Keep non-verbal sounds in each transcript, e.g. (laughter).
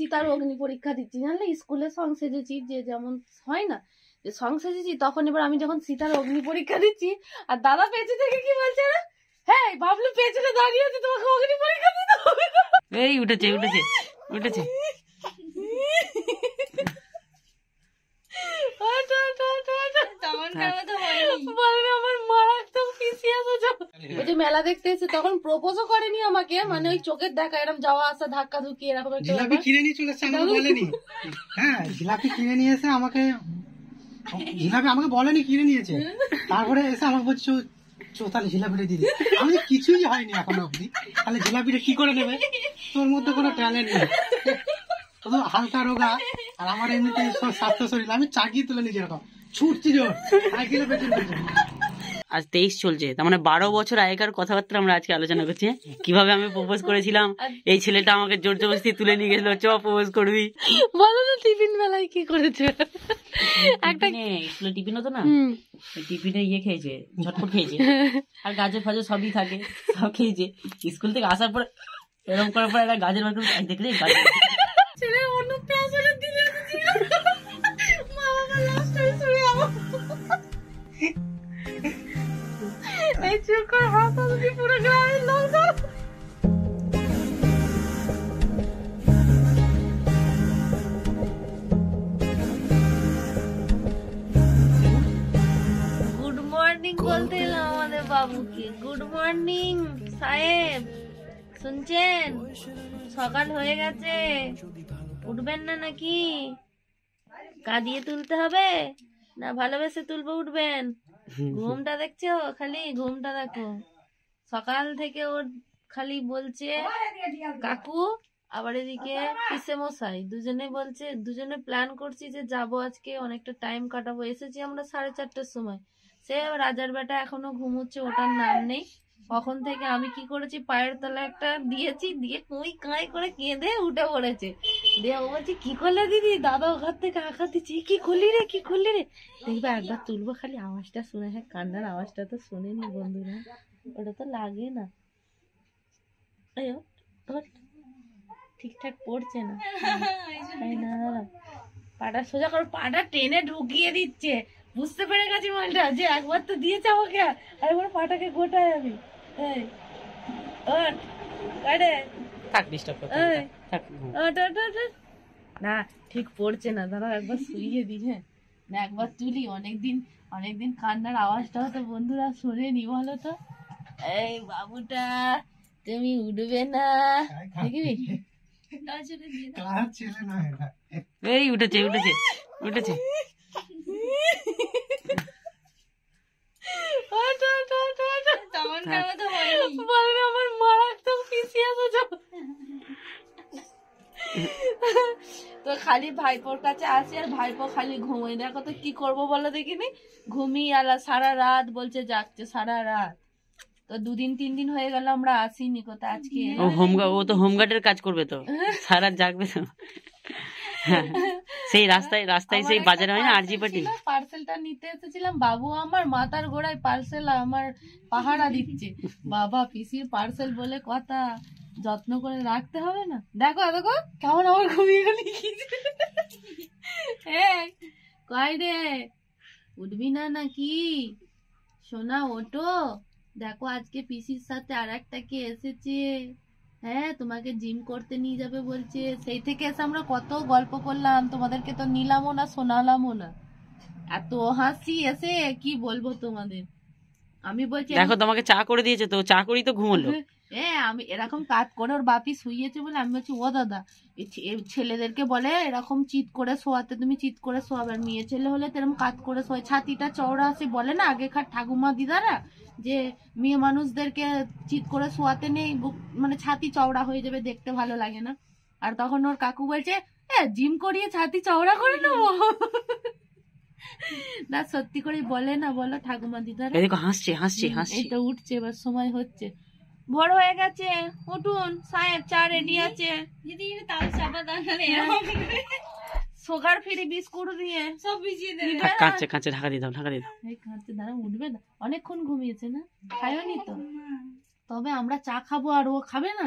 সীতার অগ্নি পরীক্ষা দিচ্ছি জানলে স্কুলে সং সেজেছি যে যেমন হয় না যে সং সেজেছি তখন এবার আমি যখন সীতার অগ্নি পরীক্ষা দিচ্ছি আর দাদা পেছনে থেকে কি বলছে না হ্যাঁ বাবলু পেছনে দাঁড়িয়ে আছে তোমাকে অগ্নি পরীক্ষা দিতে হবে এই উঠেছে উঠেছে উঠেছে (laughs) মেলা দেখতে এসে তখন প্রপোজও করেনি আমাকে মানে ওই চোখের দেখা এরকম যাওয়া আসা ধাক্কা ধুকি এরকম জিলাপি কিনে নিয়ে চলে এসছে আমাকে বলেনি হ্যাঁ জিলাপি কিনে নিয়ে এসে আমাকে জিলাপি আমাকে বলেনি কিনে নিয়েছে তারপরে এসে আমাকে বলছো চো জিলাপিটা দিদি আমি কিছুই হয়নি এখন অব্দি তাহলে জিলাপিটা কি করে নেবে তোর মধ্যে কোনো ট্যালেন্ট নেই হালকা রোগা আর আমার এমনিতে স্বাস্থ্য শরীর আমি চাকিয়ে তুলে নিজের ছুটছি জোর সাইকেলে পেছন পেছন আজ তেইশ চলছে তার মানে বারো বছর আগেকার কথাবার্তা আমরা আজকে আলোচনা করছি কিভাবে আমি প্রপোজ করেছিলাম এই ছেলেটা আমাকে জোর জবরদস্তি তুলে নিয়ে গেছিল চ প্রপোজ করবি বলো না টিফিন বেলায় কি করেছে একটা স্কুলে টিফিন হতো না টিফিনে ইয়ে খেয়েছে ঝটপট খেয়েছে আর গাজে ফাজে সবই থাকে সব খেয়েছে স্কুল থেকে আসার পর এরকম করার পর একটা গাজের বার দেখলে ছেলে অন্য পেছনে দিলে মা বাবা লাস্ট টাইম শুনে এই চোখের হাত আমি পুরো গ্রামের লোক গুড মর্নিং বলতে আমাদের বাবুকে গুড মর্নিং সাহেব শুনছেন সকাল হয়ে গেছে উঠবেন না নাকি কাঁদিয়ে তুলতে হবে না ভালোবেসে তুলবো উঠবেন ঘুমটা দেখছো খালি ঘুমটা দেখো সকাল থেকে ওর খালি বলছে কাকু আবার এদিকে পিসে মশাই দুজনে বলছে দুজনে প্ল্যান করছি যে যাব আজকে অনেকটা টাইম কাটাবো এসেছি আমরা সাড়ে চারটার সময় সে রাজার বেটা এখনো ঘুমোচ্ছে ওটার নাম নেই কখন থেকে আমি কি করেছি পায়ের তলায় একটা দিয়েছি দিয়ে কুঁই কাঁই করে কেঁদে উঠে পড়েছে দিয়ে ও বলছে কি করলে দিদি দাদা ওখান থেকে আঁকা দিচ্ছি কি খুললি রে কি খুললি রে দেখবে একবার তুলবো খালি আওয়াজটা শুনে হ্যাঁ কান্নার আওয়াজটা তো শুনেনি বন্ধুরা ওটা তো লাগে না ঠিকঠাক পড়ছে না তাই না পাটা সোজা করো পাটা টেনে ঢুকিয়ে দিচ্ছে বুঝতে পেরে গেছি মালটা যে একবার তো দিয়েছে আমাকে আর একবার পাটাকে গোটায় আমি না ঠিক পড়ছে না দাঁড়া একবার শুইয়ে দিই হ্যাঁ না একবার তুলি অনেকদিন অনেকদিন কান্নার আওয়াজটাও তো বন্ধুরা শোনেনি বলো তো এই বাবুটা তুমি উঠবে না দেখবি এই উঠেছে উঠেছে উঠেছে বলবে আমার মারাত্মক পিছিয়ে আছে তো খালি ভাইপোর কাছে আসি আর ভাইপো খালি ঘুমোয় দেখো তো কি করবো বলো দেখিনি ঘুমিয়ে আলা সারা রাত বলছে যাচ্ছে সারা রাত তো দুদিন তিন দিন হয়ে গেল আমরা আসিনি কোথায় আজকে ও হোমগার্ড ও তো হোমগার্ডের কাজ করবে তো হ্যাঁ। সারা জাগবে তো সেই রাস্তায় রাস্তায় সেই বাজার হয় না আরজি পাটি পার্সেলটা নিতে এসেছিলাম বাবু আমার মাথার গোড়ায় পার্সেল আমার পাহাড়া দিচ্ছে বাবা পিসির পার্সেল বলে কথা যত্ন করে রাখতে হবে না দেখো দেখো কেমন আমার ঘুমিয়ে গেলি কয় রে উঠবি না নাকি সোনা ওটো দেখো আজকে পিসির সাথে আর একটা কে এসেছে হ্যাঁ তোমাকে জিম করতে নিয়ে যাবে বলছে সেই থেকে এসে আমরা কত গল্প করলাম তোমাদেরকে তো নিলামও না শোনালামও না এত হাসি এসে কি বলবো তোমাদের আমি বলছি দেখো তোমাকে চা করে দিয়েছে তো চা করেই তো ঘুমলো (laughs) এ আমি এরকম কাজ করে ওর বাপি শুয়েছে বলে আমি বলছি ও দাদা ছেলেদেরকে বলে এরকম চিত করে শোয়াতে তুমি চিত করে শোয়াবে আর মেয়ে ছেলে হলে তেরকম কাজ করে শোয় ছাতিটা চওড়া আছে বলে না আগেকার ঠাকুমা দিদারা যে মেয়ে মানুষদেরকে চিত করে শোয়াতে নেই মানে ছাতি চওড়া হয়ে যাবে দেখতে ভালো লাগে না আর তখন ওর কাকু বলছে হ্যাঁ জিম করিয়ে ছাতি চওড়া করে নেবো না সত্যি করে বলে না বলো ঠাকুমা দিদারা হাসছে হাসছে হাসছে এটা উঠছে এবার সময় হচ্ছে বড় হয়ে গেছে উঠুন সাহেব চা রেডি আছে দিদি তাও চাপা দাঁড়ালে হ্যাঁ। বিস্কুট দিয়ে সব ভিজিয়ে দেবে হ্যাঁ। কাঁচে কাঁচে ঢাকা দিয়ে দাও ঢাকা দিয়ে দাও এই কাঁচে দাঁড়া উঠবে না অনেকক্ষণ ঘুমিয়েছে না খায়নি তো তবে আমরা চা খাবো আর ও খাবে না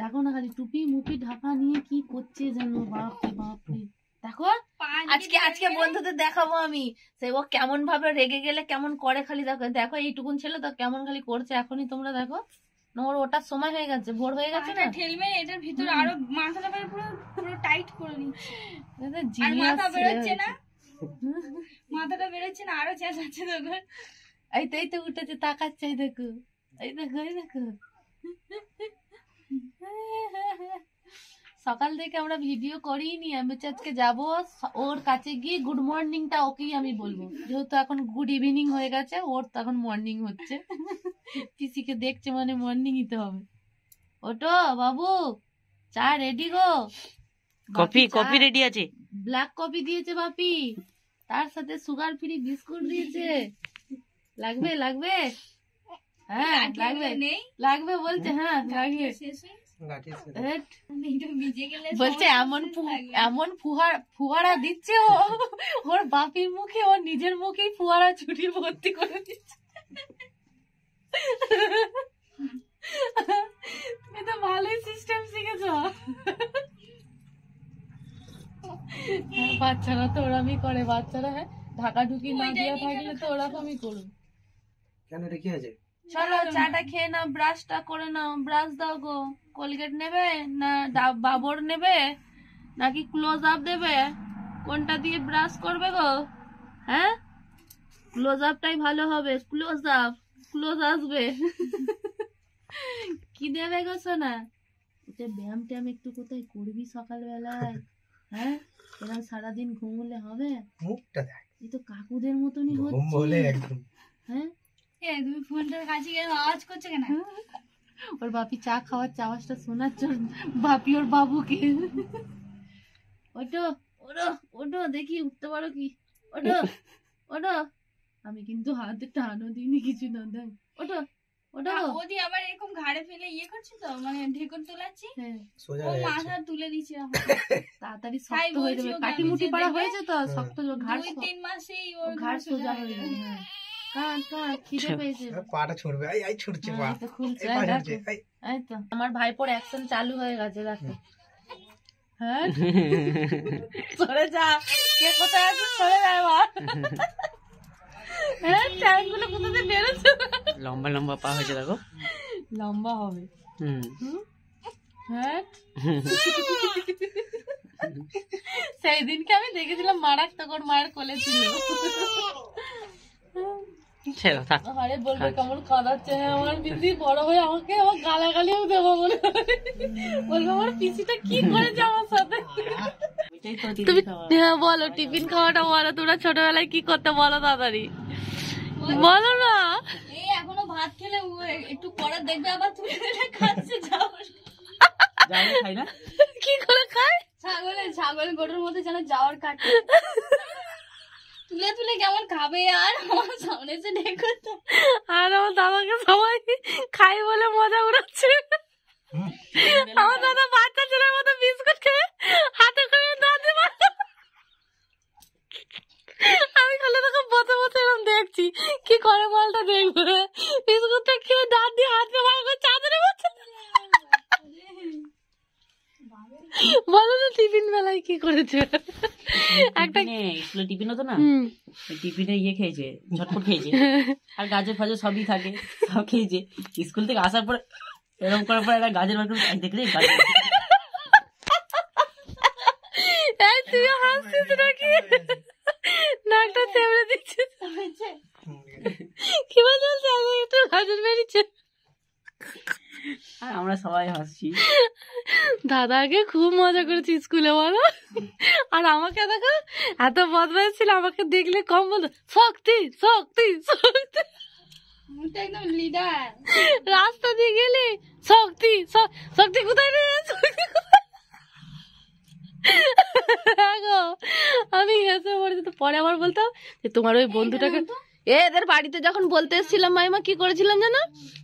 দেখো না খালি টুপি মুপি ঢাকা নিয়ে কি করছে যেন বাপ রে বাপ রে দেখো আজকে আজকে বন্ধুদের দেখাবো আমি সে ও কেমন ভাবে রেগে গেলে কেমন করে খালি দেখো দেখো এইটুকুন ছেলে তো কেমন খালি করছে এখনই তোমরা দেখো ওর ওটার সময় হয়ে গেছে ভোর হয়ে গেছে না ঠেলবে এটার ভিতরে আরো মাথাটা পুরো পুরো টাইট করে নি আর মাথা বেরোচ্ছে না মাথাটা বেরোচ্ছে না আরো চেঁচাচ্ছে তখন এই তো এই তো উঠেছে তাকাচ্ছে এই দেখো এই দেখো এই দেখো সকাল থেকে আমরা ভিডিও করিনি আমি হচ্ছে আজকে যাব ওর কাছে গিয়ে গুড মর্নিংটা ওকেই আমি বলবো যেহেতু এখন গুড ইভিনিং হয়ে গেছে ওর তো এখন মর্নিং হচ্ছে পিসিকে দেখছে মানে মর্নিং নিতে হবে ওটো বাবু চা রেডি গো কফি কফি রেডি আছে ব্ল্যাক কফি দিয়েছে বাপি তার সাথে সুগার ফ্রি বিস্কুট দিয়েছে লাগবে লাগবে হ্যাঁ লাগবে লাগবে বলছে হ্যাঁ লাগবে বলছে এমন এমন ফুহার ফুহারা দিচ্ছে ও ওর বাপির মুখে ওর নিজের মুখেই ফুহারা ছুটি ভর্তি করে দিচ্ছে তুমি তো ভালোই সিস্টেম শিখেছ বাচ্চারা তো ওরমই করে বাচ্চারা হ্যাঁ ঢাকা ঢুকি না দিয়া থাকলে তো ওরকমই করুন কেন রেখে আছে চলো চাটা খেয়ে নাও ব্রাশটা করে নাও ব্রাশ দাও গো কোলগেট নেবে না বাবর নেবে নাকি ক্লোজ আপ দেবে কোনটা দিয়ে ব্রাশ করবে গো হ্যাঁ ক্লোজ আপটাই ভালো হবে ক্লোজ আপ ক্লোজ আসবে (laughs) কি দেবে গো সোনা এটা ব্যায়াম ট্যাম একটু কোথায় করবি সকালবেলায় হ্যাঁ এরকম সারাদিন ঘুমলে হবে মুখটা দেখ এই তো কাকুদের মতনই হচ্ছে হ্যাঁ তুমি ফোনটার কাছে গেলে আওয়াজ কেন ওর বাপি চা খাওয়ার চাওয়াজটা বাপি ওর বাবুকে ওটো ওটো ওটো দেখি উঠতে পারো কি ওটো ওটো আমি কিন্তু হাতে টানো দিইনি কিছু না দেখ ওটো ওটা ওদি আবার এরকম ঘাড়ে ফেলে ইয়ে করছে তো মানে ঢেকন তোলাচ্ছি হ্যাঁ। ও মাথা তুলে দিছে তাড়াতাড়ি শক্ত হয়ে যাবে মুটি পড়া হয়েছে তো শক্ত হ্যাঁ। ঘাড় দুই তিন মাসেই ওর ঘাড় সোজা হয়ে যাবে হ্যাঁ। হ্যাঁ, আমার ভাইপোর অ্যাকশন চালু হয়ে গেছে দেখো হ্যাঁ (laughs) যা কে কোথায় হ্যাঁ বেরোচ্ছে লম্বা লম্বা পা হয়েছে দেখো লম্বা হবে হুম হ্যাঁ (laughs) সেই দিনকে আমি দেখেছিলাম মারাত্মক ওর মায়ের কোলে ছিল (laughs) আরে বলবে কেমন হ্যাঁ, আমার পিসি বড় হয়ে আমাকে আমার গালাগালিও দেবো বলবে আমার পিসিটা আমার সাথে তুমি হ্যাঁ বলো টিফিন খাওয়াটা বলো তোমরা ছোটবেলায় কি করতে বলো তাড়াতাড়ি বলো না এখনো ভাত খেলে একটু পরে দেখবে আবার তুমি খাচ্ছে কি করে খায় ছাগলের ছাগল গরুর মধ্যে যেন যাওয়ার কাটে কেমন খাবে আর আমার সামনে এসে ডেকো আর আমার দাদাকে সবাই খাই বলে মজা উড়াচ্ছে আমার দাদা বাচ্চা ছেলের মতো বিস্কুট খেয়ে হাতে করে দাঁতে আমি খালি তোকে বসে বসে এরকম দেখছি কি করে বলটা দেখবে বিস্কুটটা খেয়ে দাঁত দিয়ে হাত ব্যবহার করে চাঁদের বলো না টিফিন বেলায় কি করেছে একটা স্কুলে টিফিন হতো না টিফিনে ইয়ে খেয়েছে ঝটপট খেয়েছে আর গাজর ফাজর সবই থাকে সব খেয়েছে স্কুল থেকে আসার পর এরকম করার পর একটা গাজর বার করে দেখলে গাজর তুই হাসছিস নাকি নাকটা চেপড়ে দিচ্ছিস কি বলছিস একটু গাজর বেরিয়েছে আর আমরা সবাই হাসছি দাদাকে খুব মজা করেছি স্কুলে বলো আর আমাকে দেখো এত বদমাইশ ছিল আমাকে দেখলে কম বলতো শক্তি শক্তি শক্তি রাস্তা দিয়ে গেলে শক্তি শক্তি কোথায় রে আমি হেসে পড়েছি তো পরে আবার বলতাম যে তোমার ওই বন্ধুটাকে এদের বাড়িতে যখন বলতে এসেছিলাম মাইমা কি করেছিলাম জানো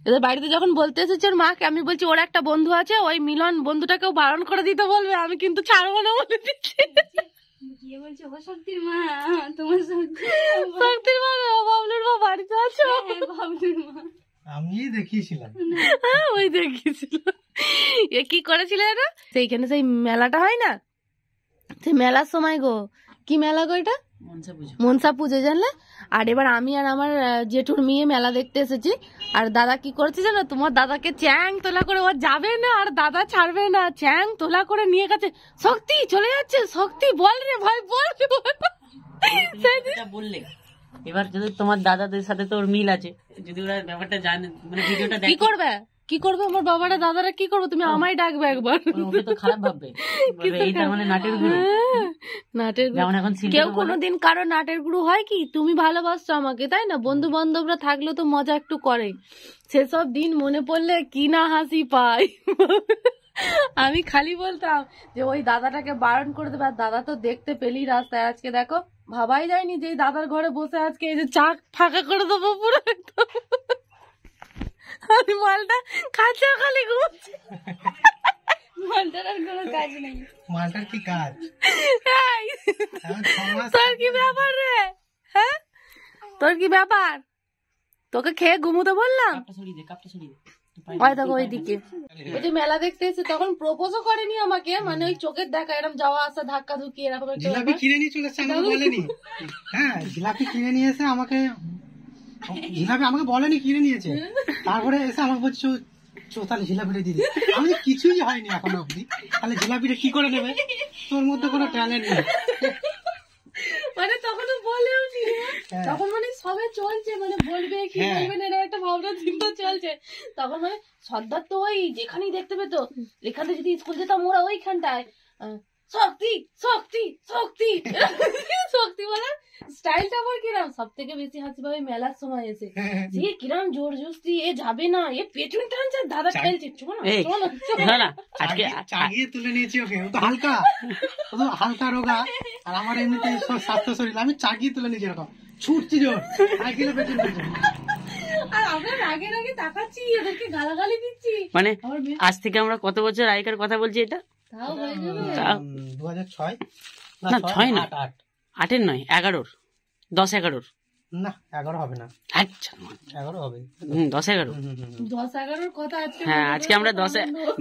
এদের বাড়িতে যখন বলতে এসেছে ওর মাকে আমি বলছি ওর একটা বন্ধু আছে ওই মিলন বন্ধুটাকেও বারণ করে দিতে বলবে আমি কিন্তু ছাড়বো না বলে দিচ্ছি (laughs) হ্যাঁ, হ্যাঁ, দেখিয়েছিলাম হ্যাঁ, ওই এ সেইখানে সেই মেলাটা হয় না সেই মেলার সময় গো কি মেলা গো এটা মনসা পুজো জানলে আর এবার আমি আর আমার জেঠুর মেয়ে মেলা দেখতে এসেছি আর দাদা কি করেছে জানো তোমার দাদাকে চ্যাং তোলা করে ও যাবে না আর দাদা ছাড়বে না চ্যাং তোলা করে নিয়ে গেছে শক্তি চলে যাচ্ছে শক্তি বল রে ভাই বল বললে এবার যদি তোমার দাদাদের সাথে তোর মিল আছে যদি ওরা ব্যাপারটা জানে মানে ভিডিওটা কি করবে কি করবে আমার বাবারা দাদারা কি করবে তুমি আমায় ডাকবে একবার মানে নাটের হ্যাঁ, নাটের কেউ কোনোদিন কারো নাটের গুরু হয় কি তুমি ভালোবাসছো আমাকে তাই না বন্ধু বান্ধবরা থাকলেও তো মজা একটু করে সেসব দিন মনে পড়লে কি না হাসি পায় আমি খালি বলতাম যে ওই দাদাটাকে বারণ করে দেবে আর দাদা তো দেখতে পেলি রাস্তায় আজকে দেখো ভাবাই যায়নি যে দাদার ঘরে বসে আজকে এই যে চাক ফাঁকা করে দেবো পুরো মালটা খাঁচা খালি মালটার আর কোনো কাজ নেই মালটার কি কাজ হ্যাঁ, তোর কি ব্যাপার রে হ্যাঁ তোর কি ব্যাপার তোকে খেয়ে ঘুমোতে বললাম ওই ওই যে মেলা দেখতে এসে তখন প্রপোজও করেনি আমাকে মানে ওই চোখের দেখা এরকম যাওয়া আসা ধাক্কা ধুকি এরকম জিলাপি কিনে নিয়ে চলে এসে আমাকে বলেনি হ্যাঁ জিলাপি কিনে নিয়ে এসে আমাকে জিলাপি আমাকে বলেনি কিনে নিয়েছে তারপরে এসে আমাকে বলছো চো জিলাপিটা ঝিলাপিটা দিদি আমি কিছুই হয়নি এখনো অব্দি তাহলে জিলাপিটা কি করে নেবে তোর মধ্যে কোনো ট্যালেন্ট নেই মানে তখন বলেও হ্যাঁ। তখন মানে সবে চলছে মানে বলবে কি হ্যাঁ। বলবে না একটা ভাবনা চিন্তা চলছে তখন মানে সর্দার তো ওই যেখানেই দেখতে পেতো এখানে যদি স্কুল যেতাম ওরা ওইখানটায় শক্তি শক্তি শক্তি শক্তি স্টাইলটা মানে কিরাম সব থেকে বেশি হাসি পাবে মেলার সময় এসে যে কিরাম জোর এ যাবে না এ পেছন টানছে দাদা খেলছে চলো না না আজকে চাগিয়ে তুলে নিয়েছি ওকে তো হালকা তো হালকা রোগা আর আমার এমনিতে স্বাস্থ্য শরীর আমি চাগিয়ে তুলে নিয়েছি এরকম ছুটছি জোর পেছন পেছন মানে আজ থেকে আমরা কত বছর আগেকার কথা বলছি এটা না ছয় না আটের নয় এগারোর দশ এগারোর না এগারো হবে না আচ্ছা হুম দশ এগারো দশ এগারোর হ্যাঁ আজকে আমরা দশ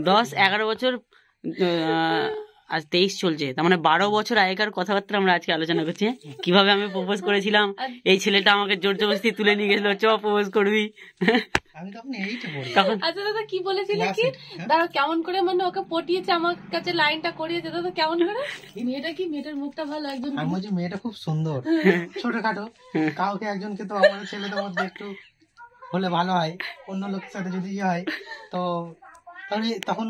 দশ এগারো বছর আজ তেইশ চলছে তার মানে বারো বছর আগেকার কথাবার্তা আমরা আজকে আলোচনা করছি কিভাবে আমি প্রপোজ করেছিলাম এই ছেলেটা আমাকে জোর জবরদস্তি তুলে নিয়ে গেছিল চ প্রপোজ করবি আচ্ছা দাদা কি কি হ্যাঁ? দাদা কেমন করে মানে ওকে আমার কাছে লাইনটা করিয়েছে দাদা কেমন মেয়েটা কি মেয়েটার মুখটা ভালো মেয়েটা খুব সুন্দর ছোটখাটো কাউকে একজনকে তো আমার মধ্যে একটু হলে ভালো হয় অন্য লোকের সাথে যদি ইয়ে হয় তো তাহলে তখন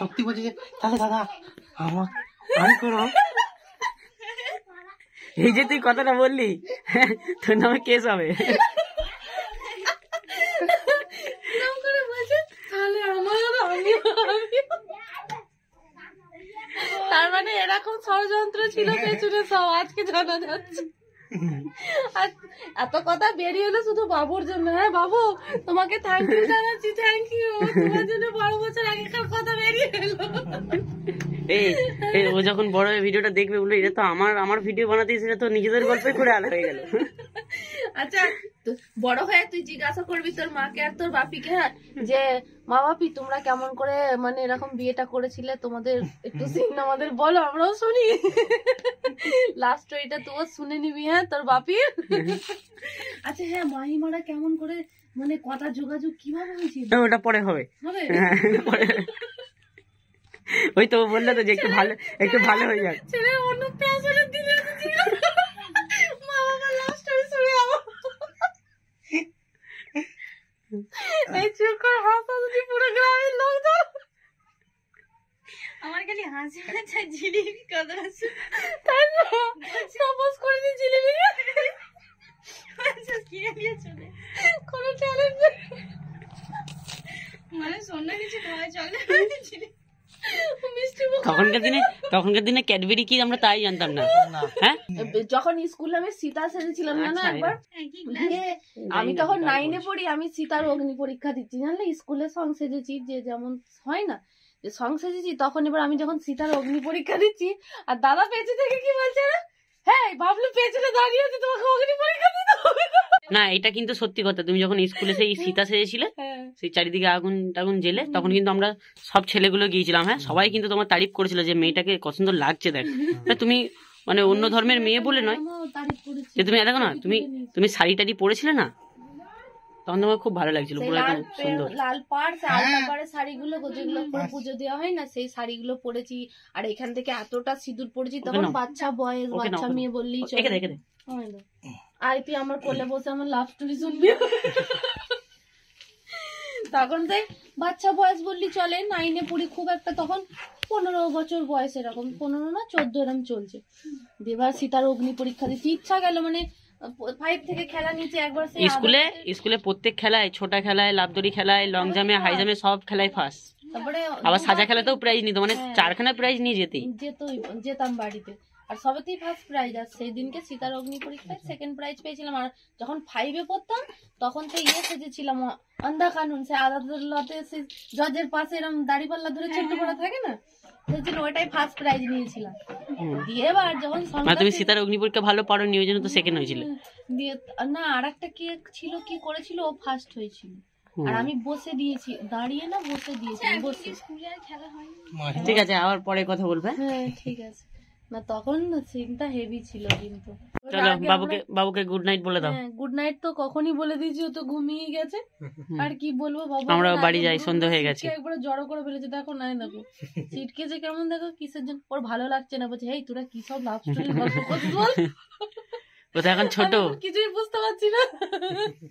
শক্তি বলছে তাহলে দাদা আমার এই যে তুই কথাটা বললি তোর নামে কেস হবে তার মানে এরকম ষড়যন্ত্র ছিল পেছনে সব আজকে জানা যাচ্ছে এত কথা বেরিয়ে এলো শুধু বাবুর জন্য হ্যাঁ বাবু তোমাকে থ্যাংক ইউ জানাচ্ছি থ্যাংক ইউ তোমার জন্য বড় বছর আগেকার কথা বেরিয়ে এলো এই ও যখন বড় হয়ে ভিডিওটা দেখবে বলবে এটা তো আমার আমার ভিডিও বানাতে সেটা তো নিজেদের গল্পে করে আলাদা হয়ে গেল আচ্ছা বড় হয়ে তুই জিজ্ঞাসা করবি তোর মাকে আর তোর বাপিকে হ্যাঁ যে মা বাপি তোমরা কেমন করে মানে এরকম বিয়েটা করেছিলে তোমাদের একটু সিন আমাদের বলো আমরাও শুনি লাস্ট এটা তুও শুনে নিবি হ্যাঁ তোর বাপি আচ্ছা হ্যাঁ মাহিমারা কেমন করে মানে কথা যোগাযোগ কিভাবে হয়েছিল ওটা পরে হবে হবে হ্যাঁ, ওই তো বললে তো যে একটু ভালো একটু ভালো হয়ে যাক ছেলে অন্য দিলে আচ্ছা, জিলিপি কত তাই করে জিলিপি আচ্ছা, কিনে নিয়ে চলে কোনো অন্য মানে কিছু খাওয়া চলে তখনকার দিনে তখনকার দিনে ক্যাডবেরি কি আমরা তাই জানতাম না হ্যাঁ যখন স্কুলে আমি সীতা সেজেছিলাম না আচ্ছা, না একবার হ্যাঁ, আমি তখন নাইনে পড়ি আমি সীতার অগ্নি পরীক্ষা দিচ্ছি জানলে স্কুলে সং সেজেছি যে যেমন হয় না যে সং সেজেছি তখন এবার আমি যখন সীতার অগ্নি পরীক্ষা দিচ্ছি আর দাদা পেছনে থেকে কি বলছে হ্যাঁ পেছনে দাঁড়িয়ে আছে তোমাকে অগ্নি পরীক্ষা দিতে হবে না এটা কিন্তু সত্যি কথা তুমি যখন স্কুলে সেই হ্যাঁ। সীতা সেজেছিলে হ্যাঁ। সেই চারিদিকে আগুন টাগুন জেলে তখন কিন্তু আমরা সব ছেলেগুলো গিয়েছিলাম হ্যাঁ সবাই কিন্তু তোমার তারিফ করেছিল যে মেয়েটাকে কত সুন্দর লাগছে দেখ হ্যাঁ। তুমি মানে অন্য ধর্মের মেয়ে বলে নয় যে তুমি দেখো না তুমি তুমি শাড়ি টাড়ি পরেছিলে না তখন আমার খুব ভালো লাগছিল পুরো একদম সুন্দর লাল পাড় আলতা হ্যাঁ। শাড়িগুলো যেগুলো পরে পুজো দেওয়া হয় না সেই শাড়িগুলো পরেছি আর এখান থেকে এতটা সিঁদুর পরেছি তখন বাচ্চা বয়স বাচ্চা মেয়ে বললি চলে আর তুই আমার কোলে বসে আমার লাভ স্টোরি শুনবি তখন তাই বাচ্চা বয়স বললি চলে নাইনে পড়ি খুব একটা তখন পনেরো বছর বয়স এরকম পনেরো না চোদ্দ এরকম চলছে দেবার সীতার অগ্নি পরীক্ষা দিতে ইচ্ছা গেল মানে ফাইভ থেকে খেলা নিচে একবার স্কুলে স্কুলে প্রত্যেক খেলায় ছোটা খেলায় লাফদড়ি খেলায় লং জামে হাই জামে সব খেলায় ফার্স্ট আবার সাজা খেলাতেও প্রাইজ নিত মানে হ্যাঁ। চারখানা প্রাইজ নিয়ে যেতেই যেতই যেতাম বাড়িতে আর সবেতেই ফার্স্ট প্রাইজ আর সেই দিনকে সীতার অগ্নি পরীক্ষায় সেকেন্ড আচ্ছা। প্রাইজ পেয়েছিলাম আর যখন ফাইভে পড়তাম তখন তো ইয়ে সেজেছিলাম অন্ধা কানুন সে আদালতে জজের পাশে এরকম দাড়ি পাল্লা ধরে হ্যাঁ, ছোট্ট করা হ্যাঁ। থাকে না মানে জন্য তো সেকেন্ড হয়েছিল দিয়ে না ছিল করেছিল ও ফার্স্ট হয়েছিল আর আমি বসে দিয়েছি দাঁড়িয়ে না বসে দিয়েছি বসে ঠিক আছে আবার পরে কথা বলবে হ্যাঁ, হ্যাঁ ঠিক আছে না তখন চিন্তা হেভি ছিল কিন্তু চলো বাবুকে বাবুকে গুড নাইট বলে দাও গুড হ্যাঁ, নাইট তো কখনই বলে দিয়েছি ও তো ঘুমিয়ে গেছে আর কি বলবো বাবু আমরা বাড়ি যাই সন্ধ্যা হয়ে গেছে একবার জড়ো করে ফেলেছে দেখো নাই দেখো সিটকে যে কেমন দেখো কিসের জন্য ওর ভালো লাগছে না বলছে হেই তোরা কি সব লাভ স্টোরি বল ও (laughs) তো এখন ছোট কিছুই বুঝতে পারছি না